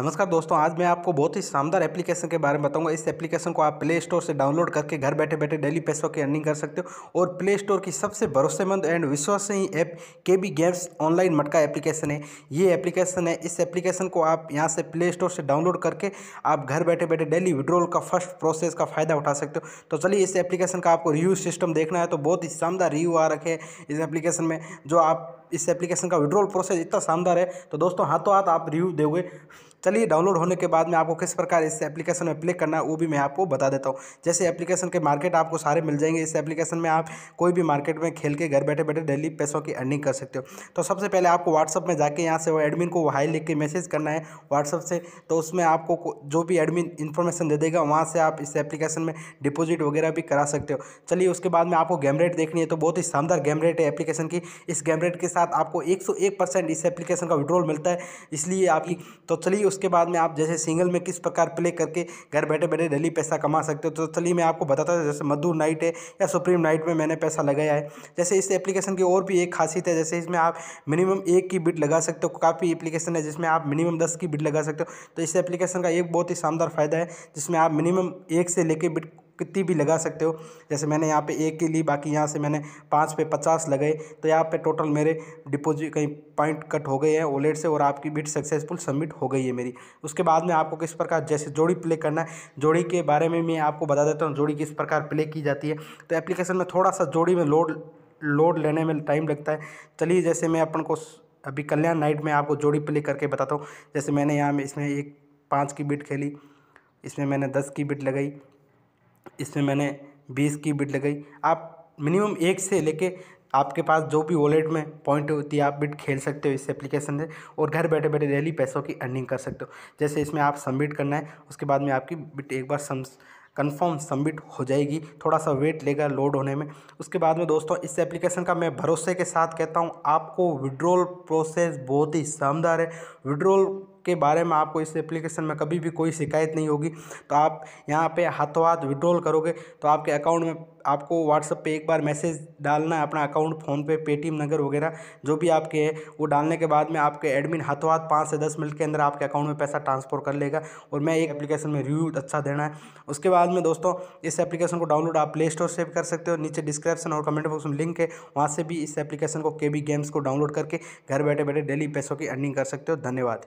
नमस्कार दोस्तों आज मैं आपको बहुत ही शानदार एप्लीकेशन के बारे में बताऊंगा इस एप्लीकेशन को आप प्ले स्टोर से डाउनलोड करके घर बैठे बैठे डेली पैसों की अर्निंग कर सकते हो और प्ले स्टोर की सबसे भरोसेमंद एंड विश्वसनीय ऐप के बी गेम्स ऑनलाइन मटका एप्लीकेशन है ये एप्लीकेशन है इस एप्लीकेशन को आप यहाँ से प्ले स्टोर से डाउनलोड करके आप घर बैठे बैठे डेली विड्रोल का फर्स्ट प्रोसेस का फ़ायदा उठा सकते हो तो चलिए इस एप्लीकेशन का आपको रिव्यू सिस्टम देखना है तो बहुत ही शानदार रिव्यू आ रखे इस एप्लीकेशन में जो आप इस एप्लीकेशन का विड्रोल प्रोसेस इतना शानदार है तो दोस्तों हाथों हाथ आप रिव्यू दोगे चलिए डाउनलोड होने के बाद में आपको किस प्रकार इस एप्लीकेशन में प्ले करना है वो भी मैं आपको बता देता हूँ जैसे एप्लीकेशन के मार्केट आपको सारे मिल जाएंगे इस एप्लीकेशन में आप कोई भी मार्केट में खेल के घर बैठे बैठे डेली पैसों की अर्निंग कर सकते हो तो सबसे पहले आपको व्हाट्सअप में जाके यहाँ से वो एडमिन को हाई लिख के मैसेज करना है व्हाट्सअप से तो उसमें आपको जो भी एडमिन इन्फॉर्मेशन दे देगा वहाँ से आप इस एप्लीकेशन में डिपोजिट वगैरह भी करा सकते हो चलिए उसके बाद में आपको गेम रेट देखनी है तो बहुत ही शानदार गेम रेट है एप्लीकेशन की इस गेम रेट के साथ आपको एक इस एप्लीकेशन का विड्रोल मिलता है इसलिए आपकी तो चलिए उसके बाद में आप जैसे सिंगल में किस प्रकार प्ले करके घर बैठे बैठे डेली पैसा कमा सकते हो तो चलिए मैं आपको बताता था जैसे मधुर नाइट है या सुप्रीम नाइट में मैंने पैसा लगाया है जैसे इस एप्लीकेशन की और भी एक खासियत है जैसे इसमें आप मिनिमम एक की बिट लगा सकते हो काफ़ी एप्लीकेशन है जिसमें आप मिनिमम दस की बिट लगा सकते हो तो इस एप्लीकेशन का एक बहुत ही शानदार फ़ायदा है जिसमें आप मिनिमम एक से लेकर बिट कितनी भी लगा सकते हो जैसे मैंने यहाँ पे एक की ली बाकी यहाँ से मैंने पाँच पे पचास लगाए तो यहाँ पे टोटल मेरे डिपोजिट कहीं पॉइंट कट हो गए हैं वॉलेट से और आपकी बिट सक्सेसफुल सबमिट हो गई है मेरी उसके बाद में आपको किस प्रकार जैसे जोड़ी प्ले करना है जोड़ी के बारे में मैं आपको बता देता हूँ जोड़ी किस प्रकार प्ले की जाती है तो एप्लीकेशन में थोड़ा सा जोड़ी में लोड लोड लेने में टाइम लगता है चलिए जैसे मैं अपन को अभी कल्याण नाइट में आपको जोड़ी प्ले करके बताता हूँ जैसे मैंने यहाँ इसमें एक पाँच की बिट खेली इसमें मैंने दस की बिट लगाई इसमें मैंने बीस की बिट लगाई आप मिनिमम एक से लेके आपके पास जो भी वॉलेट में पॉइंट होती है आप बिट खेल सकते हो इस एप्लीकेशन से और घर बैठे बैठे डेली पैसों की अर्निंग कर सकते हो जैसे इसमें आप सबमिट करना है उसके बाद में आपकी बिट एक बार सम कन्फर्म सबमिट हो जाएगी थोड़ा सा वेट लेगा लोड होने में उसके बाद में दोस्तों इस एप्लीकेशन का मैं भरोसे के साथ कहता हूँ आपको विड्रोल प्रोसेस बहुत ही शानदार है विड्रोल के बारे में आपको इस एप्लीकेशन में कभी भी कोई शिकायत नहीं होगी तो आप यहाँ पे हाथों हाथ विड्रॉल करोगे तो आपके अकाउंट में आपको व्हाट्सअप पे एक बार मैसेज डालना है अपना अकाउंट फ़ोनपे पेटीएम नगर वगैरह जो भी आपके है वो डालने के बाद में आपके एडमिन हाथों हाथ पाँच से दस मिनट के अंदर आपके अकाउंट में पैसा ट्रांसफर कर लेगा और मैं एक एप्लीकेशन में रिव्यू अच्छा देना है उसके बाद में दोस्तों इस एप्लीकेशन को डाउनलोड आप प्ले स्टोर से भी कर सकते हो नीचे डिस्क्रिप्शन और कमेंट बॉक्स में लिंक है वहाँ से भी इस एप्लीकेशन को के गेम्स को डाउनलोड करके घर बैठे बैठे डेली पैसों की अर्निंग कर सकते हो धन्यवाद